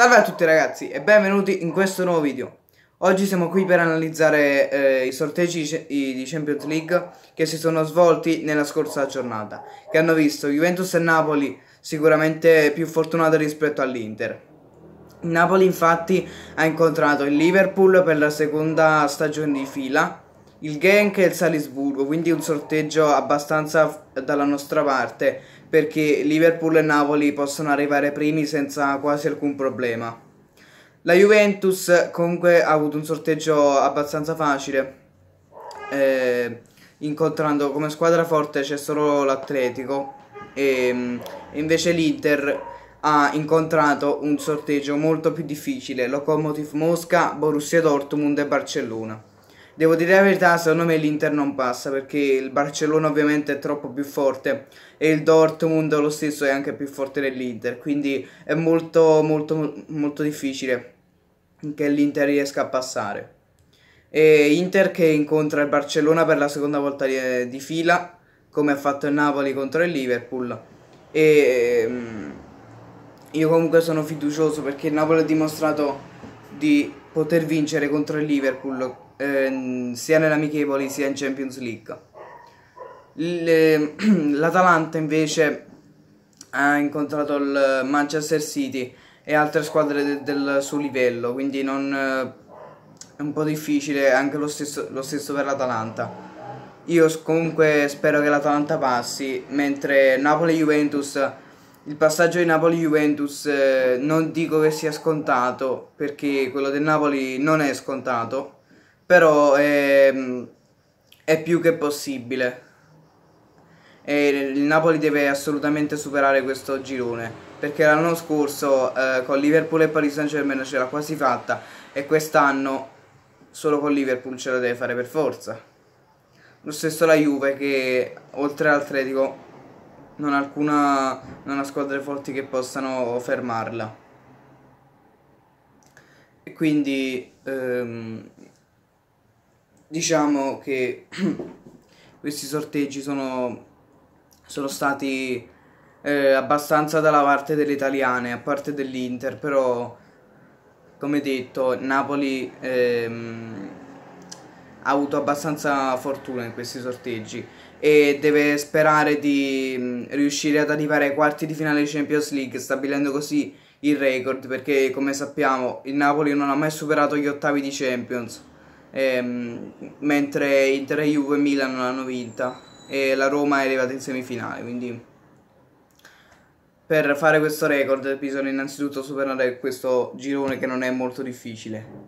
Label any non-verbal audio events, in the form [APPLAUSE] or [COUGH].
Salve a tutti ragazzi e benvenuti in questo nuovo video Oggi siamo qui per analizzare eh, i sorteggi di Champions League che si sono svolti nella scorsa giornata che hanno visto Juventus e Napoli sicuramente più fortunati rispetto all'Inter Napoli infatti ha incontrato il Liverpool per la seconda stagione di fila il Genk e il Salisburgo, quindi un sorteggio abbastanza dalla nostra parte, perché Liverpool e Napoli possono arrivare primi senza quasi alcun problema. La Juventus comunque ha avuto un sorteggio abbastanza facile, eh, incontrando come squadra forte c'è solo l'Atletico, e, e mm, invece l'Inter ha incontrato un sorteggio molto più difficile, Lokomotiv Mosca, Borussia Dortmund e Barcellona. Devo dire la verità, secondo me l'Inter non passa perché il Barcellona ovviamente è troppo più forte e il Dortmund lo stesso è anche più forte dell'Inter, quindi è molto molto molto difficile che l'Inter riesca a passare. E Inter che incontra il Barcellona per la seconda volta di, di fila, come ha fatto il Napoli contro il Liverpool. E mm, io comunque sono fiducioso perché il Napoli ha dimostrato di poter vincere contro il Liverpool ehm, sia nelle amichevoli sia in Champions League. [CLEARS THROAT] L'Atalanta invece ha incontrato il Manchester City e altre squadre de, del suo livello, quindi non, eh, è un po' difficile anche lo stesso, lo stesso per l'Atalanta. Io comunque spero che l'Atalanta passi, mentre Napoli-Juventus, il passaggio di Napoli-Juventus eh, non dico che sia scontato, perché quello del Napoli non è scontato, però è, ehm, è più che possibile. E il Napoli deve assolutamente superare questo girone, perché l'anno scorso eh, con Liverpool e Paris Saint Germain ce l'ha quasi fatta e quest'anno solo con Liverpool ce la deve fare per forza. Lo stesso la Juve che oltre all'Atletico non ha, alcuna, non ha squadre forti che possano fermarla. E quindi ehm, diciamo che [CLEARS THROAT] questi sorteggi sono, sono stati eh, abbastanza dalla parte delle italiane, a parte dell'Inter, però come detto Napoli ehm, ha avuto abbastanza fortuna in questi sorteggi e deve sperare di mh, mm, riuscire ad arrivare ai quarti di finale di Champions League, stabilendo così il record perché come sappiamo il Napoli non ha mai superato gli ottavi di Champions ehm, mentre Inter e Juve e Milan non l'hanno vinta e la Roma è arrivata in semifinale, quindi per fare questo record bisogna innanzitutto superare questo girone che non è molto difficile.